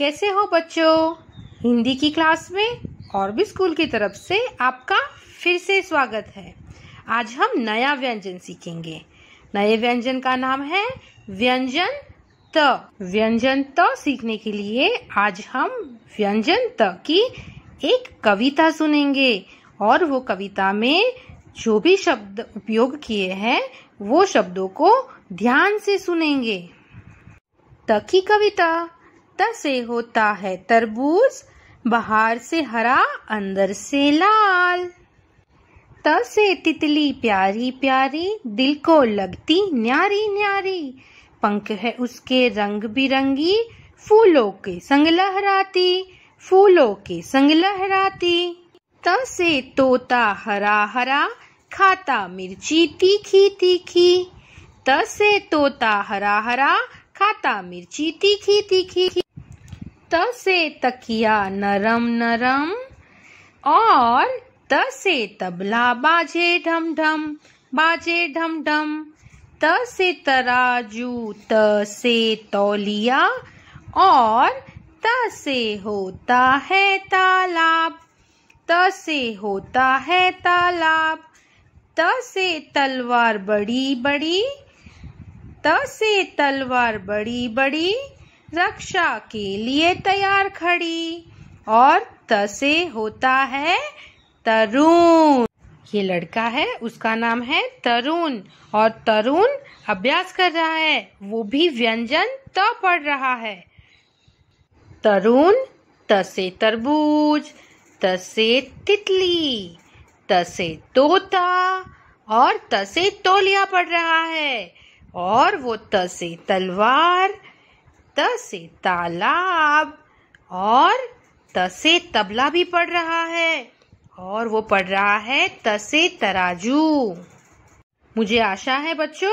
कैसे हो बच्चों हिंदी की क्लास में और भी स्कूल की तरफ से आपका फिर से स्वागत है आज हम नया व्यंजन सीखेंगे नए व्यंजन का नाम है व्यंजन त व्यंजन त सीखने के लिए आज हम व्यंजन त की एक कविता सुनेंगे और वो कविता में जो भी शब्द उपयोग किए हैं वो शब्दों को ध्यान से सुनेंगे त की कविता पत्ता से होता है तरबूज बाहर से हरा अंदर से लाल त से तितली प्यारी प्यारी दिल को लगती न्यारी न्यारी पंख है उसके रंग बिरंगी फूलों के संग लहराती फूलों के संग लहराती त से तोता हरा हरा खाता मिर्ची तीखी तीखी त से तोता हरा हरा खाता मिर्ची तीखी तीखी त से तकिया नरम नरम और त से तबला बाजे ढम ढम बाजे ढम ढम त से तराजू त से तौलिया और त से होता है तालाब त से होता है तालाब त से तलवार बड़ी बड़ी त से तलवार बड़ी बड़ी रक्षा के लिए तैयार खड़ी और तसे होता है तरुण ये लड़का है उसका नाम है तरुण और तरुण अभ्यास कर रहा है वो भी व्यंजन त पढ़ रहा है तरुण तसे तरबूज तसे तितली तसे तोता और तसे तोलिया पढ़ रहा है और वो तसे तलवार त से तालाब और त से तबला भी पढ़ रहा है और वो पढ़ रहा है त से तराजू मुझे आशा है बच्चों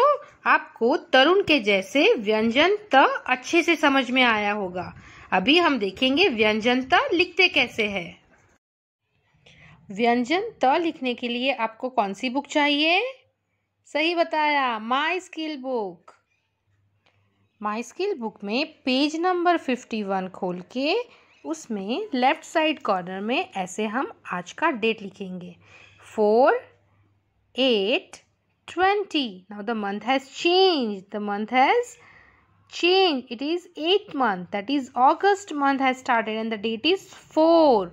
आपको तरुण के जैसे व्यंजन त अच्छे से समझ में आया होगा अभी हम देखेंगे व्यंजन त लिखते कैसे है व्यंजन त लिखने के लिए आपको कौन सी बुक चाहिए सही बताया my skill book my skill book में पेज नंबर फिफ्टी वन खोल के उसमें लेफ़्ट साइड कॉर्नर में ऐसे हम आज का डेट लिखेंगे four eight twenty now the month has change the month has change it is eight month that is August month has started and the date is four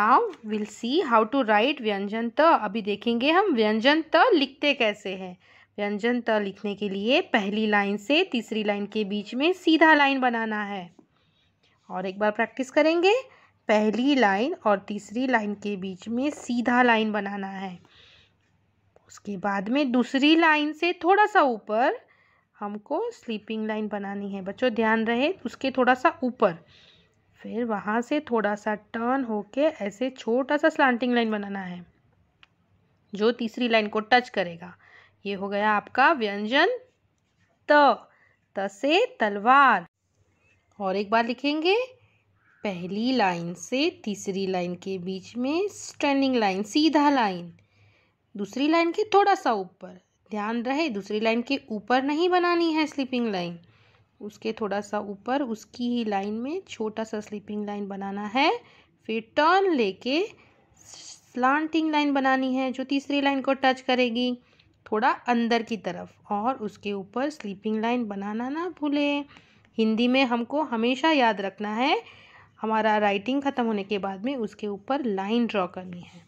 now will see how to write व्यंजन त अभी देखेंगे हम व्यंजन त लिखते कैसे हैं व्यंजन त लिखने के लिए पहली लाइन से तीसरी लाइन के बीच में सीधा लाइन बनाना है और एक बार प्रैक्टिस करेंगे पहली लाइन और तीसरी लाइन के बीच में सीधा लाइन बनाना है उसके बाद में दूसरी लाइन से थोड़ा सा ऊपर हमको स्लीपिंग लाइन बनानी है बच्चों ध्यान रहे उसके थोड़ा सा ऊपर फिर वहाँ से थोड़ा सा टर्न होके ऐसे छोटा सा स्लांटिंग लाइन बनाना है जो तीसरी लाइन को टच करेगा ये हो गया आपका व्यंजन त त से तलवार और एक बार लिखेंगे पहली लाइन से तीसरी लाइन के बीच में स्टैंडिंग लाइन सीधा लाइन दूसरी लाइन के थोड़ा सा ऊपर ध्यान रहे दूसरी लाइन के ऊपर नहीं बनानी है स्लीपिंग लाइन उसके थोड़ा सा ऊपर उसकी ही लाइन में छोटा सा स्लीपिंग लाइन बनाना है फिर टर्न लेके स्लांटिंग लाइन बनानी है जो तीसरी लाइन को टच करेगी थोड़ा अंदर की तरफ और उसके ऊपर स्लीपिंग लाइन बनाना ना भूलें हिंदी में हमको हमेशा याद रखना है हमारा राइटिंग ख़त्म होने के बाद में उसके ऊपर लाइन ड्रॉ करनी है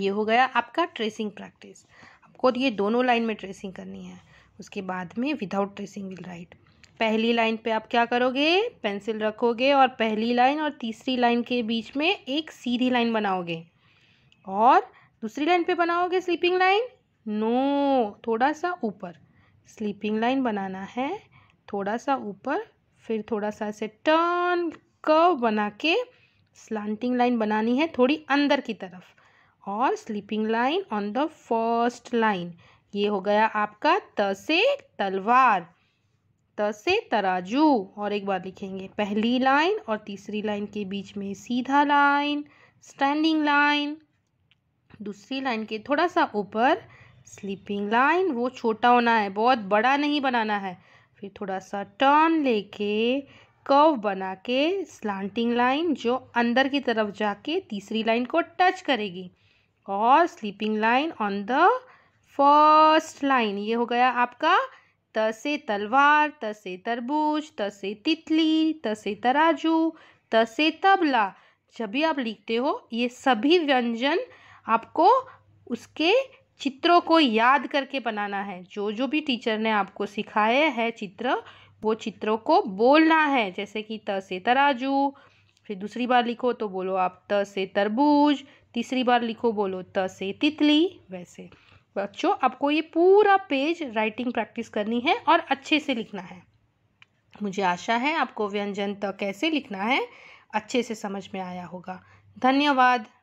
ये हो गया आपका ट्रेसिंग प्रैक्टिस आपको ये दोनों लाइन में ट्रेसिंग करनी है उसके बाद में विदाउट ट्रेसिंग विल राइट पहली लाइन पे आप क्या करोगे पेंसिल रखोगे और पहली लाइन और तीसरी लाइन के बीच में एक सीधी लाइन बनाओगे और दूसरी लाइन पे बनाओगे स्लीपिंग लाइन नो थोड़ा सा ऊपर स्लीपिंग लाइन बनाना है थोड़ा सा ऊपर फिर थोड़ा सा ऐसे टर्न कर्व बना के स्लांटिंग लाइन बनानी है थोड़ी अंदर की तरफ और sleeping line on the first line ये हो गया आपका त से तलवार त से तराजू और एक बार लिखेंगे पहली लाइन और तीसरी लाइन के बीच में सीधा लाइन स्टैंडिंग लाइन दूसरी लाइन के थोड़ा सा ऊपर स्लीपिंग लाइन वो छोटा होना है बहुत बड़ा नहीं बनाना है फिर थोड़ा सा टर्न लेके कर्व बना के स्लांटिंग लाइन जो अंदर की तरफ जाके तीसरी लाइन को टच करेगी और sleeping line on the first line ये हो गया आपका त से तलवार त से तरबूज त से तितली त से तराजू त से तबला जब भी आप लिखते हो ये सभी व्यंजन आपको उसके चित्रों को याद करके बनाना है जो जो भी टीचर ने आपको सिखाया है चित्र वो चित्रों को बोलना है जैसे कि त से तराजू फिर दूसरी बार लिखो तो बोलो आप त से तरबूज तीसरी बार लिखो बोलो त से तितली वैसे बच्चों आपको ये पूरा पेज राइटिंग प्रैक्टिस करनी है और अच्छे से लिखना है मुझे आशा है आपको व्यंजन त कैसे लिखना है अच्छे से समझ में आया होगा धन्यवाद